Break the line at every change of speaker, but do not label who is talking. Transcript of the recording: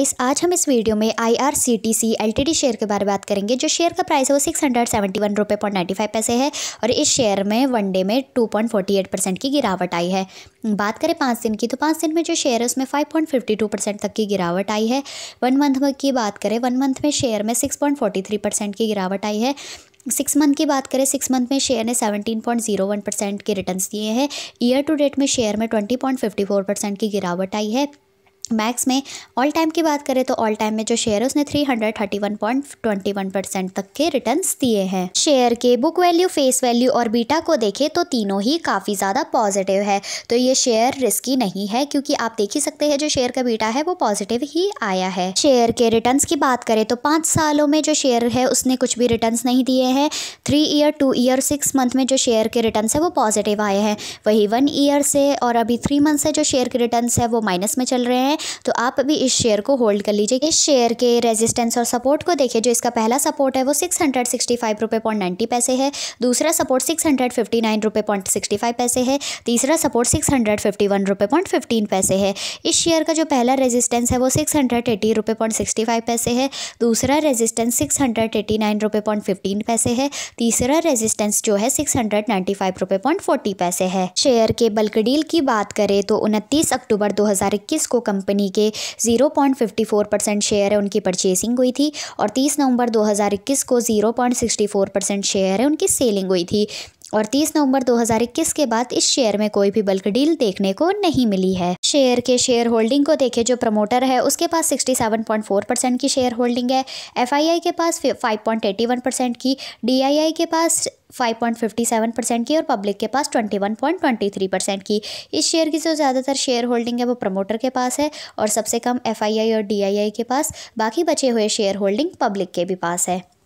guys आज हम इस वीडियो में I R C T C L T D share के बारे में बात करेंगे जो शेयर का प्राइस है वो सिक्स हंड्रेड सेवेंटी वन रुपये पॉइंट नाइन्टी फाइव पैसे है और इस शेयर में वन डे में two point forty eight percent की गिरावट आई है बात करें पाँच दिन की तो पाँच दिन में जो शेयर है उसमें five point fifty two percent तक की गिरावट आई है वन मंथ की बात करें वन मंथ में शेयर में six point forty three percent की गिरावट आई है सिक्स मंथ की बात करें सिक्स मंथ में शेयर ने seventeen point zero one percent के रिटर्न दिए हैं ईयर टू डेट में शेयर में twenty point fifty four percent की गिरावट आई है मैक्स में ऑल टाइम की बात करें तो ऑल टाइम में जो शेयर है उसने 331.21 परसेंट तक के रिटर्न्स दिए हैं शेयर के बुक वैल्यू फेस वैल्यू और बीटा को देखें तो तीनों ही काफ़ी ज़्यादा पॉजिटिव है तो ये शेयर रिस्की नहीं है क्योंकि आप देख ही सकते हैं जो शेयर का बीटा है वो पॉजिटिव ही आया है शेयर के रिटर्न की बात करें तो पाँच सालों में जो शेयर है उसने कुछ भी रिटर्न नहीं दिए हैं three year two year six month में जो शेयर के रिटर्न है वो पॉजिटिव आए हैं वही वन ईयर से और अभी थ्री मंथ से जो शेयर के रिटर्न है वो माइनस में चल रहे हैं तो आप अभी इस शेयर को होल्ड कर लीजिए इस शेयर के रेजिस्टेंस और सपोर्ट को देखिए जो इसका पहला सपोर्ट है वो सिक्स हंड्रेड सिक्सटी फाइव रुपये पॉइंट नाइन्टी पैसे है दूसरा support six hundred fifty nine रुपये पॉइंट सिक्सटी फाइव पैसे है तीसरा support six hundred fifty one रुपये पॉइंट फिफ्टीन पैसे है इस शेयर का जो पहला रेजिस्टेंस है वो सिक्स हंड्रेड एटी रुपये पॉइंट सिक्सटी फाइव पैसे है दूसरा resistance six hundred eighty nine रुपये पॉइंट फिफ्टीन पैसे है तीसरा रेजिस्टेंस जो है सिक्स हंड्रेड नाइन्टी फाइव रुपये पॉइंट फोर्टी पैसे है शेयर के बल्क डील की बात करें तो उनतीस अक्टूबर दो हज़ार इक्कीस को कंपनी कंपनी के 0.54 परसेंट शेयर है उनकी परचेसिंग हुई थी और 30 नवंबर 2021 को 0.64 परसेंट शेयर है उनकी सेलिंग हुई थी और 30 नवंबर 2021 के बाद इस शेयर में कोई भी बल्क डील देखने को नहीं मिली है शेयर के शेयर होल्डिंग को देखें जो प्रमोटर है उसके पास 67.4 परसेंट की शेयर होल्डिंग है एफआईआई के पास 5.81 परसेंट की डीआईआई के पास 5.57 परसेंट की और पब्लिक के पास 21.23 परसेंट की इस शेयर की जो ज़्यादातर शेयर होल्डिंग है वो प्रमोटर के पास है और सबसे कम एफ और डी के पास बाकी बचे हुए शेयर होल्डिंग पब्लिक के भी पास है